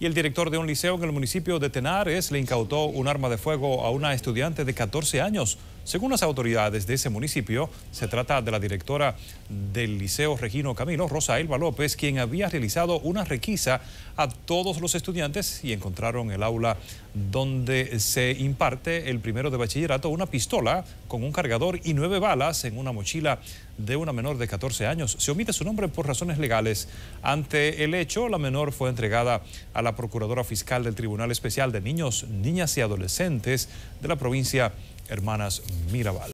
Y el director de un liceo en el municipio de Tenares le incautó un arma de fuego a una estudiante de 14 años. Según las autoridades de ese municipio, se trata de la directora del Liceo Regino Camilo, Rosa Elba López, quien había realizado una requisa a todos los estudiantes y encontraron el aula donde se imparte el primero de bachillerato una pistola con un cargador y nueve balas en una mochila de una menor de 14 años. Se omite su nombre por razones legales. Ante el hecho, la menor fue entregada a la la Procuradora Fiscal del Tribunal Especial de Niños, Niñas y Adolescentes de la provincia Hermanas Mirabal.